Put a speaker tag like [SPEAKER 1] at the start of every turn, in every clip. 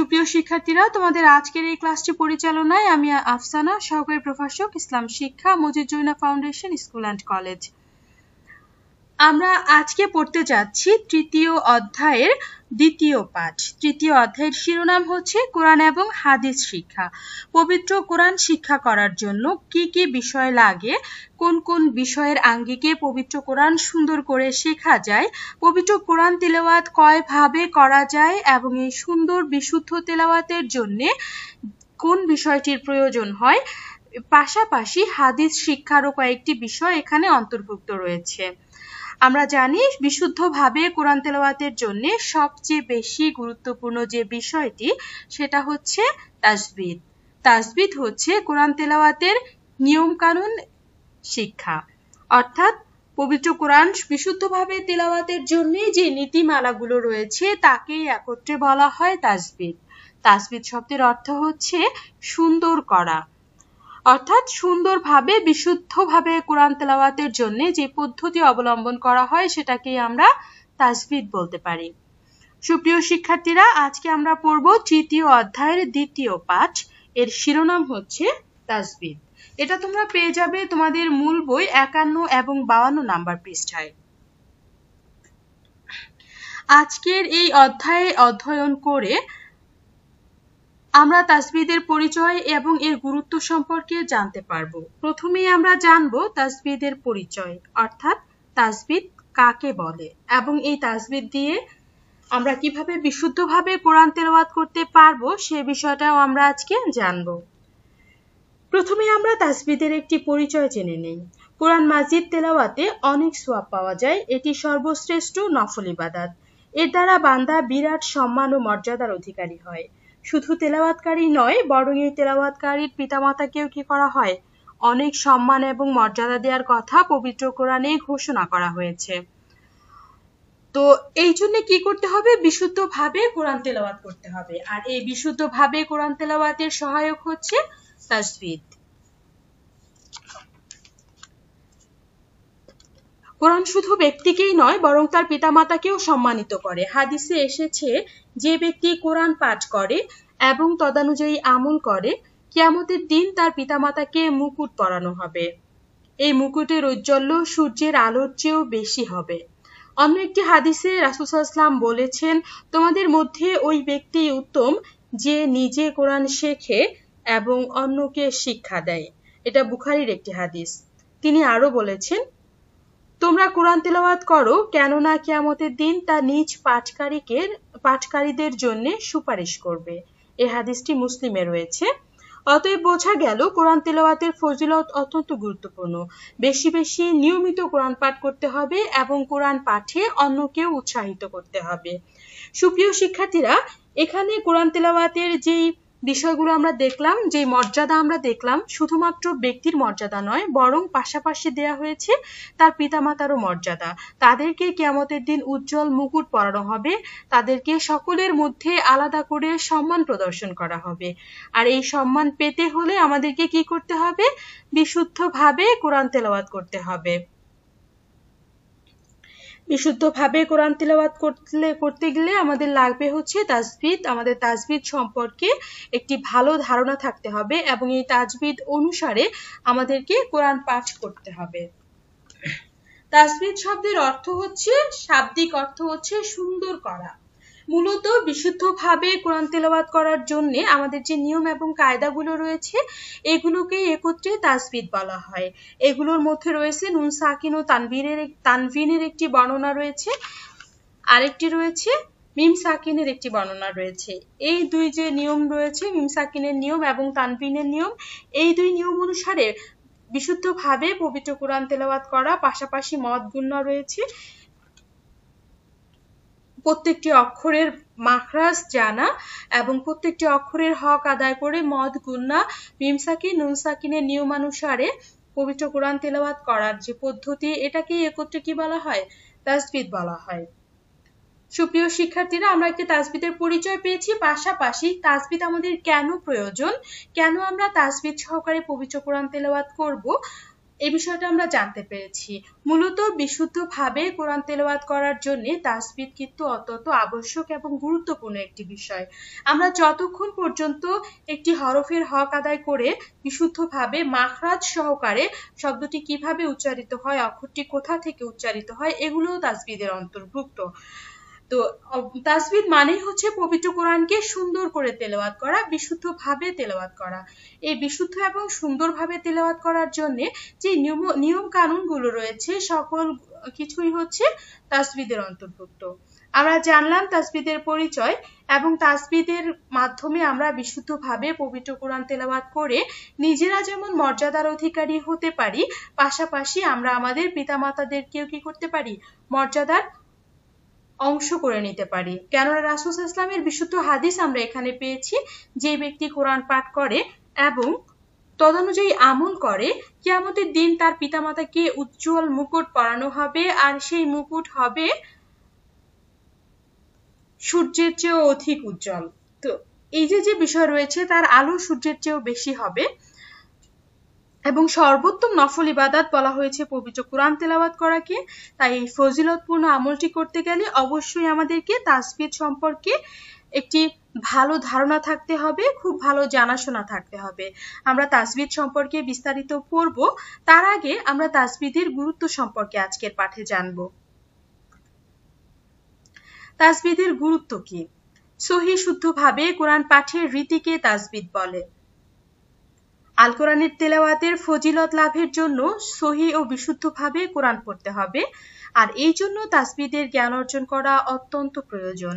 [SPEAKER 1] সুপ্রিয় শিক্ষার্থীরা তোমাদের আজকের এই ক্লাসটি পরিচালনায় আমি আফসানা সহকারী প্রভাষক ইসলাম শিক্ষা Majid Joina foundation school and college আমরা আজকে পড়তে যাচ্ছি তৃতীয় অধ্যায়ের দ্বিতীয় পাঠ তৃতীয় অধ্যায়ের শিরোনাম হচ্ছে কোরআন এবং হাদিস শিক্ষা পবিত্র কোরআন শিক্ষা করার জন্য কি কি বিষয় লাগে কোন কোন বিষয়ের আঙ্গিকে পবিত্র কোরআন সুন্দর করে শেখা যায় পবিত্র কোরআন তেলাওয়াত কয়ভাবে করা যায় এবং এই সুন্দর বিশুদ্ধ তেলাওয়াতের জন্য কোন বিষয়টির প্রয়োজন হয় পাশাপাশি হাদিস শিক্ষারও কয়েকটি বিষয় এখানে অন্তর্ভুক্ত রয়েছে আমরা জানি বিশুদ্ধভাবে কোরআন তেলাওয়াতের জন্য সবচেয়ে বেশি গুরুত্বপূর্ণ যে বিষয়টি সেটা হচ্ছে তাসবিদ তাসবিদ হচ্ছে কোরআন তেলাওয়াতের নিয়মকানুন শিক্ষা অর্থাৎ পবিত্র কোরআন বিশুদ্ধভাবে তেলাওয়াতের জন্য যে নীতিমালাগুলো রয়েছে তাকেই একত্রে বলা হয় তাসবিদ তাসবিদ শব্দের অর্থ হচ্ছে সুন্দর করা অর্থাৎ সুন্দরভাবে বিশুদ্ধভাবে কোরআন তেলাওয়াতের জন্য যে পদ্ধতি অবলম্বন করা হয় সেটাকেই আমরা তাজবিদ বলতে পারি সুপ্রিয় শিক্ষার্থীরা আজকে আমরা পড়ব তৃতীয় অধ্যায়ের দ্বিতীয় পাঠ এর শিরোনাম হচ্ছে তাজবিদ এটা তোমরা পেয়ে যাবে তোমাদের মূল বই একান্ন এবং বাউান্ন নাম্বার পৃষ্ঠায় আজকের এই অধ্যায়ে অধ্যয়ন করে আমরা তাসবিদের পরিচয় এবং এর গুরুত্ব সম্পর্কে জানতে পারব প্রথমেই আমরা জানব তাসবিদের পরিচয় অর্থাৎ তাসবিদ কাকে বলে এবং এই তাসবিদ দিয়ে আমরা কিভাবে বিশুদ্ধভাবে কোরআন তেলাওয়াত করতে পারবো সে বিষয়টাও আমরা আজকে জানব প্রথমে আমরা তাসবিদের একটি পরিচয় জেনে নেই কোরআন মাজিদ তেলাওয়াতে অনেক সোয়াব পাওয়া যায় এটি সর্বশ্রেষ্ঠ নফল ইবাদাত এর দ্বারা বান্দা বিরাট সম্মান ও মর্যাদার অধিকারী হয় শুধু তেলাওয়াতকারী নয় বরং এই তেলাওয়াতকারীর পিতামাতাকেও কি করা হয় অনেক সম্মান এবং মর্যাদা দেওয়ার কথা পবিত্র কোরআনে ঘোষণা করা হয়েছে তো এই জন্য কি করতে হবে বিশুদ্ধভাবে কোরআন তেলাওয়াত করতে হবে আর এই বিশুদ্ধভাবে কোরআন তেলাওয়াতের সহায়ক হচ্ছে তাজবিদ কোরআন শুধু ব্যক্তিকেই নয় বরং তার পিতামাতাকেও সম্মানিত করে হাদিসে এসেছে যে ব্যক্তি কোরআন পাঠ করে এবং তদানুযায়ী আমল করে কিয়ামতের দিন তার পিতামাতাকে মুকুট পরানো হবে এই মুকুটের ঔজ্জ্বল্য সূর্যের আলোর চেয়েও বেশি হবে অন্য একটি হাদিসে রাসুসাল্লাম বলেছেন তোমাদের মধ্যে ওই ব্যক্তি উত্তম যে নিজে কোরআন শেখে এবং অন্যকে শিক্ষা দেয় এটা বুখারির একটি হাদিস তিনি আরো বলেছেন তোমরা কোরআন তেলাওয়াত করো কেননা কেয়ামতের দিন তা নিজ পাঠকারীকে পাঠকারীদের জন্য সুপারিশ করবে এ হাদিসটি মুসলিমে রয়েছে অতএব বোঝা গেল কোরআন তেলাওয়াতের ফজিলত অত্যন্ত গুরুত্বপূর্ণ বেশি বেশি নিয়মিত কোরআন পাঠ করতে হবে এবং কোরআন পাঠে অন্যকেও উৎসাহিত করতে হবে সুপ্রিয় শিক্ষার্থীরা এখানে কোরআন তেলাওয়াতের যেই বিষয়গুলো আমরা দেখলাম যে মর্যাদা আমরা দেখলাম শুধুমাত্র ব্যক্তির মর্যাদা নয় বরং পাশাপাশি দেয়া হয়েছে তার পিতামাতারও মর্যাদা তাদেরকে কেমতের দিন উজ্জ্বল মুকুট পরানো হবে তাদেরকে সকলের মধ্যে আলাদা করে সম্মান প্রদর্শন করা হবে আর এই সম্মান পেতে হলে আমাদেরকে কি করতে হবে বিশুদ্ধভাবে কোরআন তেলাওয়াত করতে হবে বিশুদ্ধভাবে কোরআন তেলাওয়াত করতে করতে গেলে আমাদের লাগবে হচ্ছে তাজবিদ আমাদের তাজবিদ সম্পর্কে একটি ভালো ধারণা থাকতে হবে এবং এই তাজবিদ অনুসারে আমাদেরকে কোরআন পাঠ করতে হবে তাজবিদ শব্দের অর্থ হচ্ছে শাব্দিক অর্থ হচ্ছে সুন্দর করা মূলত বিশুদ্ধভাবে কোরআন তেলাওয়াত করার জন্য আমাদের যে নিয়ম এবং কায়দাগুলো রয়েছে এগুলোকে একত্রে তাসবিদ বলা হয় এগুলোর মধ্যে রয়েছে নুন সাকিন ও তানভিনের তানভিনের একটি বর্ণনা রয়েছে আরেকটি রয়েছে মিম সাকিনের একটি বর্ণনা রয়েছে এই দুই যে নিয়ম রয়েছে মিম সাকিনের নিয়ম এবং তানভিনের নিয়ম এই দুই নিয়ম অনুসারে বিশুদ্ধভাবে পবিত্র কোরআন তেলাওয়াত করা পাশাপাশি মদ গুণ্য রয়েছে প্রত্যেকটি অক্ষরের মাখরাজ জানা এবং প্রত্যেকটি অক্ষরের হক আদায় করে মদ গুন্না মিমসাকি নুনসাকিনের নিয়মানুসারে পবিত্র কোরআন তেলাবাদ করার যে পদ্ধতি এটাকে একত্রে কি বলা হয় তাজবিদ বলা হয় সুপ্রিয় শিক্ষার্থীরা আমরা একটি তাজবিদের পরিচয় পেয়েছি পাশাপাশি তাজবিদ আমাদের কেন প্রয়োজন কেন আমরা তাজবিদ সহকারে পবিত্র কোরআন তেলাবাদ করব এ বিষয়টা আমরা জানতে পেরেছি মূলত বিশুদ্ধভাবে কোরআন তেলাওয়াত করার জন্য তাসবিদ কিন্তু অত্যন্ত আবশ্যক এবং গুরুত্বপূর্ণ একটি বিষয় আমরা যতক্ষণ পর্যন্ত একটি হরফের হক আদায় করে বিশুদ্ধভাবে মাখরাজ সহকারে শব্দটি কিভাবে উচ্চারিত হয় অক্ষরটি কোথা থেকে উচ্চারিত হয় এগুলোও তাসবিদের অন্তর্ভুক্ত তো তাসবিদ মানেই হচ্ছে পবিত্র কোরআনকে সুন্দর করে তেলাওয়াত করা বিশুদ্ধভাবে তেলাওয়াত করা এই বিশুদ্ধ এবং সুন্দরভাবে তেলাওয়াত করার জন্য যে নিয়ম নিয়ম কানুনগুলো রয়েছে সকল কিছুই হচ্ছে তাসবিদের অন্তর্ভুক্ত আমরা জানলাম তাসবিদের পরিচয় এবং তাসবিদের মাধ্যমে আমরা বিশুদ্ধভাবে পবিত্র কোরআন তেলাবাদ করে নিজেরা যেমন মর্যাদার অধিকারী হতে পারি পাশাপাশি আমরা আমাদের পিতামাতাদেরকেও কি করতে পারি মর্যাদার অংশ করে নিতে পারি কেননা রাসুস ইসলামের বিশুদ্ধ হাদিস আমরা এখানে পেয়েছি যে ব্যক্তি কোরআন পাঠ করে এবং তদনুযায়ী আমল করে কিয়ামতের দিন তার পিতামাতাকে উজ্জ্বল মুকুট পরানো হবে আর সেই মুকুট হবে সূর্যের চেয়েও অধিক উজ্জ্বল তো এই যে যে বিষয় রয়েছে তার আলো সূর্যের চেয়েও বেশি হবে এবং সর্বোত্তম নফল ইবাদাত বলা হয়েছে পবিত্র কোরআন তেলাওয়াত করাকে তাই এই ফজিলতপূর্ণ আমলটি করতে গেলে অবশ্যই আমাদেরকে তাসবিদ সম্পর্কে একটি ভালো ধারণা থাকতে হবে খুব ভালো জানাশোনা থাকতে হবে আমরা তাসবিদ সম্পর্কে বিস্তারিত পড়ব তার আগে আমরা তাসবিদের গুরুত্ব সম্পর্কে আজকের পাঠে জানব তাসবিদের গুরুত্ব কি সহি শুদ্ধভাবে কোরআন পাঠের রীতিকে তাসবিদ বলে আল কোরআনের তেলাওয়াতের ফজিলত লাভের জন্য সহি ও বিশুদ্ধভাবে কোরআন পড়তে হবে আর এই জন্য তাসবিদের জ্ঞান অর্জন করা অত্যন্ত প্রয়োজন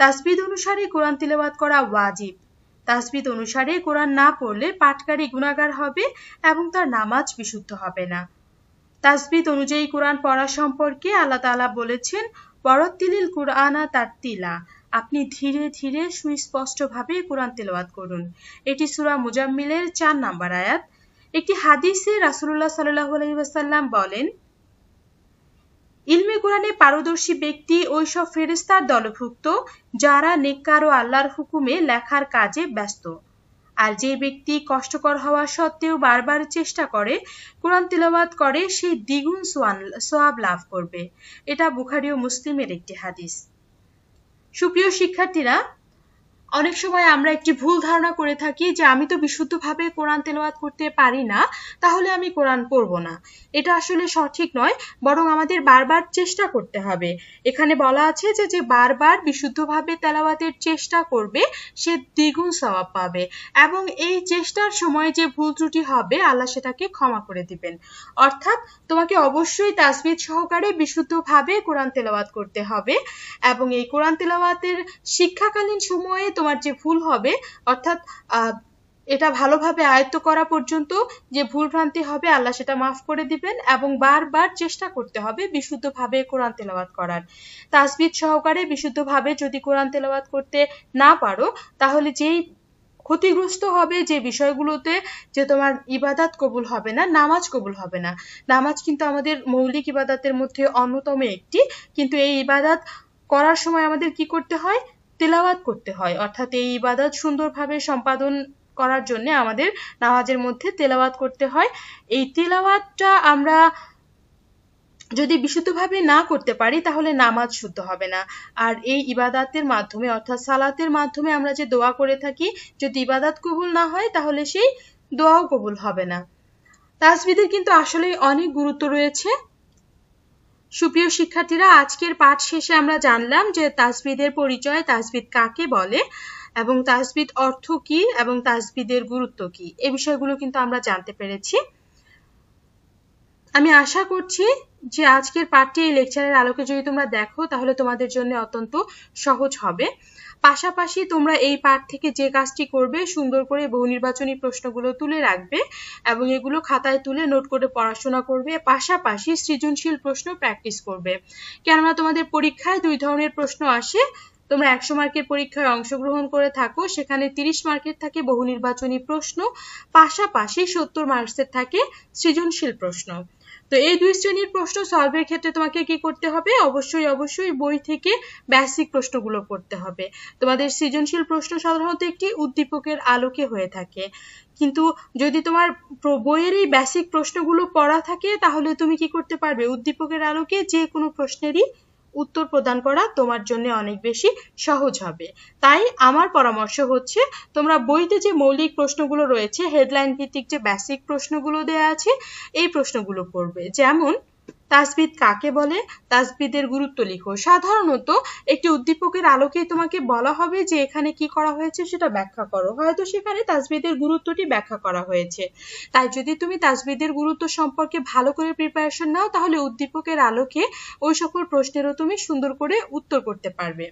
[SPEAKER 1] তাসবিদ অনুসারে কোরআন তেলাওয়াত করা ওয়াজিব তাসবিদ অনুসারে কোরআন না পড়লে পাঠকারী গুণাগার হবে এবং তার নামাজ বিশুদ্ধ হবে না তাসবিদ অনুযায়ী কোরআন পড়া সম্পর্কে আল্লাহ তালা বলেছেন বরত্তিলিল কোরআনা তার তিলা আপনি ধীরে ধীরে সুস্পষ্টভাবে কোরআন তেলাওয়াত করুন এটি সুরা মুজাম্মিলের চার নাম্বার আয়াত একটি হাদিসে রাসুল্লাহ সাল্লাহ আলহিবাসাল্লাম বলেন ইলমে কোরআনে পারদর্শী ব্যক্তি ওইসব ফেরিস্তার দলভুক্ত যারা নেককার ও আল্লাহর হুকুমে লেখার কাজে ব্যস্ত আর যে ব্যক্তি কষ্টকর হওয়া সত্ত্বেও বারবার চেষ্টা করে কোরআন তিলাবাত করে সে দ্বিগুণ সোয়াব লাভ করবে এটা বুখারি ও মুসলিমের একটি হাদিস সুপ্রিয় শিক্ষার্থীরা অনেক সময় আমরা একটি ভুল ধারণা করে থাকি যে আমি তো বিশুদ্ধভাবে কোরআন তেলাওয়াত করতে পারি না তাহলে আমি কোরআন পড়ব না এটা আসলে সঠিক নয় বরং আমাদের বারবার চেষ্টা করতে হবে এখানে বলা আছে যে যে বারবার বিশুদ্ধভাবে তেলাওয়াতের চেষ্টা করবে সে দ্বিগুণ স্বভাব পাবে এবং এই চেষ্টার সময় যে ভুল ত্রুটি হবে আল্লাহ সেটাকে ক্ষমা করে দিবেন অর্থাৎ তোমাকে অবশ্যই তাসবিদ সহকারে বিশুদ্ধভাবে কোরআন তেলাওয়াত করতে হবে এবং এই কোরআন তেলাওয়াতের শিক্ষাকালীন সময়ে তোমার যে ভুল হবে অর্থাৎ এটা ভালোভাবে আয়ত্ত করা পর্যন্ত যে ভুল ভ্রান্তি হবে আল্লাহ সেটা মাফ করে দিবেন এবং বারবার চেষ্টা করতে হবে বিশুদ্ধভাবে কোরআন তেলাবাদ করার তাসবিদ সহকারে বিশুদ্ধভাবে যদি কোরআন তেলাবাদ করতে না পারো তাহলে যেই ক্ষতিগ্রস্ত হবে যে বিষয়গুলোতে যে তোমার ইবাদাত কবুল হবে না নামাজ কবুল হবে না নামাজ কিন্তু আমাদের মৌলিক ইবাদাতের মধ্যে অন্যতম একটি কিন্তু এই ইবাদাত করার সময় আমাদের কি করতে হয় তেলাওয়াত করতে হয় অর্থাৎ এই ইবাদত সুন্দরভাবে সম্পাদন করার জন্য আমাদের নামাজের মধ্যে তেলাওয়াত করতে হয় এই তেলাওয়াতটা আমরা যদি বিশুদ্ধভাবে না করতে পারি তাহলে নামাজ শুদ্ধ হবে না আর এই ইবাদাতের মাধ্যমে অর্থাৎ সালাতের মাধ্যমে আমরা যে দোয়া করে থাকি যদি ইবাদাত কবুল না হয় তাহলে সেই দোয়াও কবুল হবে না তাসবিদের কিন্তু আসলেই অনেক গুরুত্ব রয়েছে সুপ্রিয় শিক্ষার্থীরা আজকের পাঠ শেষে আমরা জানলাম যে তাসবিদের পরিচয় তাসবিদ কাকে বলে এবং তাসবিদ অর্থ কি এবং তাসবিদের গুরুত্ব কি এ বিষয়গুলো কিন্তু আমরা জানতে পেরেছি আমি আশা করছি যে আজকের পাঠটি এই লেকচারের আলোকে যদি তোমরা দেখো তাহলে তোমাদের জন্য অত্যন্ত সহজ হবে পাশাপাশি তোমরা এই পাঠ থেকে যে কাজটি করবে সুন্দর করে বহু নির্বাচনী প্রশ্নগুলো তুলে রাখবে এবং এগুলো খাতায় তুলে নোট করে পড়াশোনা করবে পাশাপাশি সৃজনশীল প্রশ্ন প্র্যাকটিস করবে কেননা তোমাদের পরীক্ষায় দুই ধরনের প্রশ্ন আসে তোমরা একশো মার্কের পরীক্ষায় অংশগ্রহণ করে থাকো সেখানে তিরিশ মার্কের থাকে বহু নির্বাচনী প্রশ্ন পাশাপাশি সত্তর মার্কসের থাকে সৃজনশীল প্রশ্ন তো এই দুই শ্রেণীর প্রশ্ন সলভের ক্ষেত্রে তোমাকে কি করতে হবে অবশ্যই অবশ্যই বই থেকে বেসিক প্রশ্নগুলো করতে হবে তোমাদের সৃজনশীল প্রশ্ন সাধারণত একটি উদ্দীপকের আলোকে হয়ে থাকে কিন্তু যদি তোমার বইয়ের এই বেসিক প্রশ্নগুলো পড়া থাকে তাহলে তুমি কি করতে পারবে উদ্দীপকের আলোকে যে কোনো প্রশ্নেরই উত্তর প্রদান করা তোমার জন্য অনেক বেশি সহজ হবে তাই আমার পরামর্শ হচ্ছে তোমরা বইতে যে মৌলিক প্রশ্নগুলো রয়েছে হেডলাইন ভিত্তিক যে বেসিক প্রশ্নগুলো দেয়া আছে এই প্রশ্নগুলো করবে যেমন তাসবিদ কাকে বলে তাসবিদের গুরুত্ব লিখো সাধারণত একটি উদ্দীপকের আলোকে তোমাকে বলা হবে যে এখানে কি করা হয়েছে সেটা ব্যাখ্যা করো হয়তো সেখানে তাসবিদের গুরুত্বটি ব্যাখ্যা করা হয়েছে তাই যদি তুমি তাসবিদের গুরুত্ব সম্পর্কে ভালো করে প্রিপারেশন নাও তাহলে উদ্দীপকের আলোকে ওই সকল প্রশ্নেরও তুমি সুন্দর করে উত্তর করতে পারবে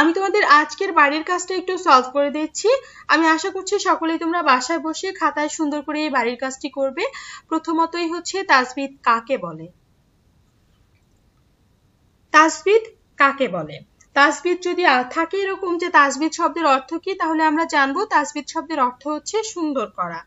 [SPEAKER 1] আমি তোমাদের আজকের বাড়ির কাজটা একটু সলভ করে দিচ্ছি আমি আশা করছি সকলেই তোমরা বাসায় বসে খাতায় সুন্দর করে এই বাড়ির কাজটি করবে প্রথমতই হচ্ছে তাজবিদ কাকে বলে তাজবিদ কাকে বলে তাসবিদ যদি থাকে এরকম যে তাসবিদ শব্দের অর্থ কি তাহলে আমরা জানবো তাসবিদ শব্দের অর্থ হচ্ছে সুন্দর করা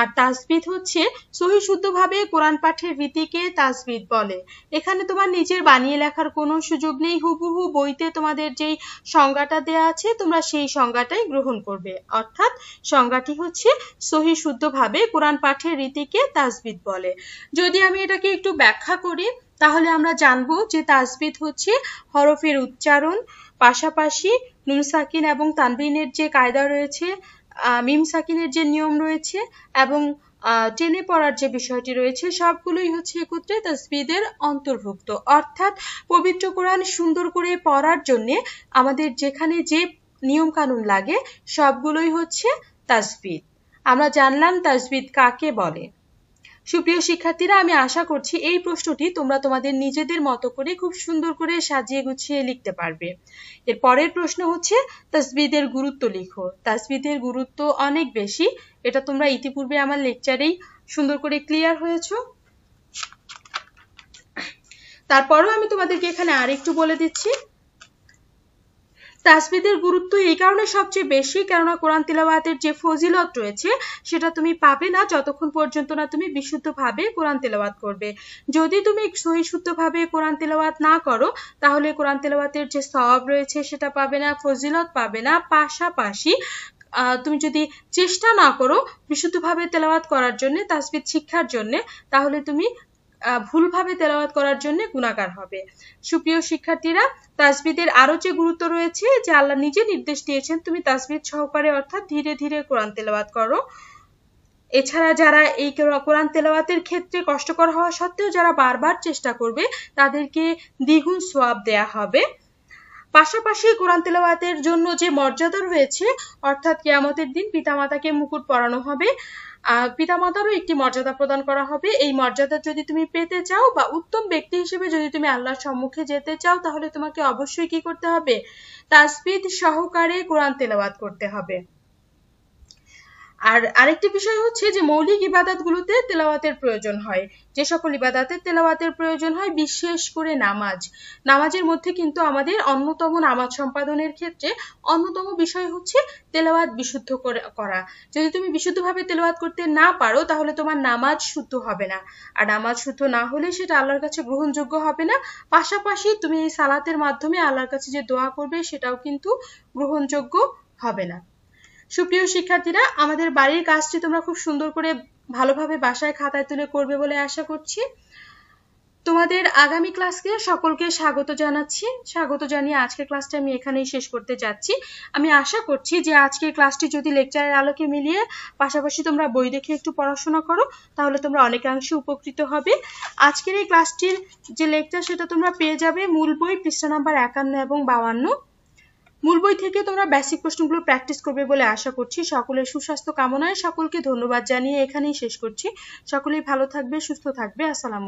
[SPEAKER 1] আর তাসবিদ হচ্ছে সহি শুদ্ধভাবে কোরআন পাঠের রীতিকে তাসবিদ বলে এখানে তোমার নিজের বানিয়ে লেখার কোনো সুযোগ নেই হুবহু বইতে তোমাদের যেই সংজ্ঞাটা দেয়া আছে তোমরা সেই সংজ্ঞাটাই গ্রহণ করবে অর্থাৎ সংজ্ঞাটি হচ্ছে সহি শুদ্ধভাবে কোরআন পাঠের রীতিকে তাসবিদ বলে যদি আমি এটাকে একটু ব্যাখ্যা করি তাহলে আমরা জানব যে তাসবিদ হচ্ছে হরফের উচ্চারণ পাশাপাশি নুন সাকিন এবং তানবিনের যে কায়দা রয়েছে মিম সাকিনের যে নিয়ম রয়েছে এবং টেনে পড়ার যে বিষয়টি রয়েছে সবগুলোই হচ্ছে একত্রে তসবিদের অন্তর্ভুক্ত অর্থাৎ পবিত্র কোরআন সুন্দর করে পড়ার জন্যে আমাদের যেখানে যে নিয়ম কানুন লাগে সবগুলোই হচ্ছে তাসবিদ আমরা জানলাম তাসবিদ কাকে বলে সুপ্রিয় শিক্ষার্থীরা আমি আশা করছি এই প্রশ্নটি তোমরা তোমাদের নিজেদের মতো করে খুব সুন্দর করে সাজিয়ে গুছিয়ে লিখতে পারবে এর পরের প্রশ্ন হচ্ছে তাসবিদের গুরুত্ব লিখো তাসবিদের গুরুত্ব অনেক বেশি এটা তোমরা ইতিপূর্বে আমার লেকচারেই সুন্দর করে ক্লিয়ার হয়েছো তারপরও আমি তোমাদেরকে এখানে আরেকটু বলে দিচ্ছি তাসবিদের গুরুত্ব এই কারণে সবচেয়ে বেশি কেননা কোরআন তেলাওয়াতের যে ফজিলত রয়েছে সেটা তুমি পাবে না যতক্ষণ পর্যন্ত না তুমি বিশুদ্ধভাবে কোরআন তেলাওয়াত করবে যদি তুমি সহি শুদ্ধভাবে কোরআন তেলাওয়াত না করো তাহলে কোরআন তেলাওয়াতের যে সব রয়েছে সেটা পাবে না ফজিলত পাবে না পাশাপাশি তুমি যদি চেষ্টা না করো বিশুদ্ধভাবে তেলাবাত করার জন্য তাসবিদ শিক্ষার জন্য তাহলে তুমি ভুলভাবে তেলাওয়াত করার জন্য গুণাকার হবে সুপ্রিয় শিক্ষার্থীরা তাসবিদের আরো যে গুরুত্ব রয়েছে যে আল্লাহ নিজে নির্দেশ দিয়েছেন তুমি তাসবিদ সহকারে অর্থাৎ ধীরে ধীরে কোরআন তেলাওয়াত করো এছাড়া যারা এই কোরআন তেলাওয়াতের ক্ষেত্রে কষ্টকর হওয়া সত্ত্বেও যারা বারবার চেষ্টা করবে তাদেরকে দ্বিগুণ সোয়াব দেয়া হবে পাশাপাশি কোরআন তেলাওয়াতের জন্য যে মর্যাদা রয়েছে অর্থাৎ কেয়ামতের দিন পিতামাতাকে মুকুট পরানো হবে পিতামাতারও একটি মর্যাদা প্রদান করা হবে এই মর্যাদা যদি তুমি পেতে চাও বা উত্তম ব্যক্তি হিসেবে যদি তুমি আল্লাহর সম্মুখে যেতে চাও তাহলে তোমাকে অবশ্যই কি করতে হবে তাসবিদ সহকারে কোরআন তেলাওয়াত করতে হবে আর আরেকটি বিষয় হচ্ছে যে মৌলিক ইবাদাতগুলোতে তেলাওয়াতের প্রয়োজন হয় যে সকল ইবাদাতে তেলাওয়াতের প্রয়োজন হয় বিশেষ করে নামাজ নামাজের মধ্যে কিন্তু আমাদের অন্যতম নামাজ সম্পাদনের ক্ষেত্রে অন্যতম বিষয় হচ্ছে তেলাওয়াত বিশুদ্ধ করা যদি তুমি বিশুদ্ধভাবে তেলাওয়াত করতে না পারো তাহলে তোমার নামাজ শুদ্ধ হবে না আর নামাজ শুদ্ধ না হলে সেটা আল্লাহর কাছে গ্রহণযোগ্য হবে না পাশাপাশি তুমি এই সালাতের মাধ্যমে আল্লাহর কাছে যে দোয়া করবে সেটাও কিন্তু গ্রহণযোগ্য হবে না সুপ্রিয় শিক্ষার্থীরা আমাদের বাড়ির কাজটি তোমরা খুব সুন্দর করে ভালোভাবে বাসায় খাতায় তুলে করবে বলে আশা করছি তোমাদের আগামী ক্লাসকে সকলকে স্বাগত জানাচ্ছি স্বাগত জানিয়ে আজকের ক্লাসটা আমি এখানেই শেষ করতে যাচ্ছি আমি আশা করছি যে আজকের ক্লাসটি যদি লেকচারের আলোকে মিলিয়ে পাশাপাশি তোমরা বই দেখে একটু পড়াশোনা করো তাহলে তোমরা অনেকাংশে উপকৃত হবে আজকের এই ক্লাসটির যে লেকচার সেটা তোমরা পেয়ে যাবে মূল বই পৃষ্ঠা নাম্বার একান্ন এবং বাউান্ন মূল বই থেকে তোমরা বেসিক প্রশ্নগুলো প্র্যাকটিস করবে বলে আশা করছি সকলের সুস্বাস্থ্য কামনায় সকলকে ধন্যবাদ জানিয়ে এখানেই শেষ করছি সকলেই ভালো থাকবে সুস্থ থাকবে আসসালাম